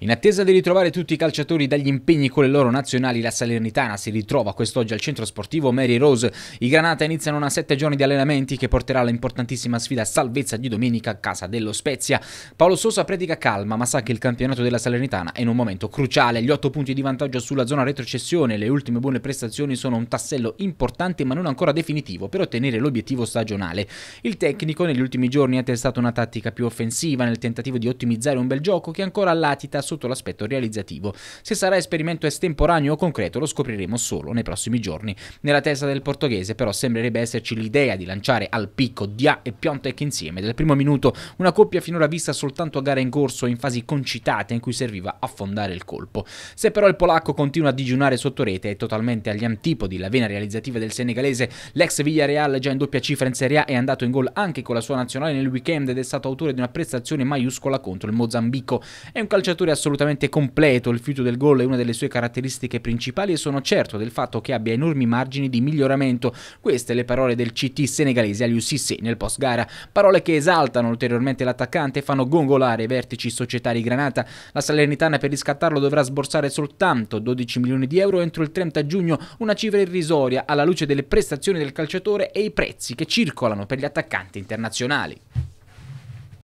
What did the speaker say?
In attesa di ritrovare tutti i calciatori dagli impegni con le loro nazionali, la Salernitana si ritrova quest'oggi al centro sportivo Mary Rose. I Granata iniziano una sette giorni di allenamenti che porterà alla importantissima sfida salvezza di domenica a casa dello Spezia. Paolo Sosa predica calma, ma sa che il campionato della Salernitana è in un momento cruciale. Gli otto punti di vantaggio sulla zona retrocessione, e le ultime buone prestazioni sono un tassello importante ma non ancora definitivo per ottenere l'obiettivo stagionale. Il tecnico negli ultimi giorni ha testato una tattica più offensiva nel tentativo di ottimizzare un bel gioco che ancora latita sotto l'aspetto realizzativo. Se sarà esperimento estemporaneo o concreto lo scopriremo solo nei prossimi giorni. Nella testa del portoghese però sembrerebbe esserci l'idea di lanciare al picco Dia e Piontek insieme dal primo minuto, una coppia finora vista soltanto a gara in corso in fasi concitate in cui serviva affondare il colpo. Se però il polacco continua a digiunare sotto rete è totalmente agli antipodi la vena realizzativa del senegalese, l'ex Villarreal già in doppia cifra in Serie A è andato in gol anche con la sua nazionale nel weekend ed è stato autore di una prestazione maiuscola contro il Mozambico. È un calciatore assolutamente completo, il fiuto del gol è una delle sue caratteristiche principali e sono certo del fatto che abbia enormi margini di miglioramento. Queste le parole del CT senegalese agli UCC nel post gara, parole che esaltano ulteriormente l'attaccante e fanno gongolare i vertici societari Granata. La Salernitana per riscattarlo dovrà sborsare soltanto 12 milioni di euro entro il 30 giugno, una cifra irrisoria alla luce delle prestazioni del calciatore e i prezzi che circolano per gli attaccanti internazionali.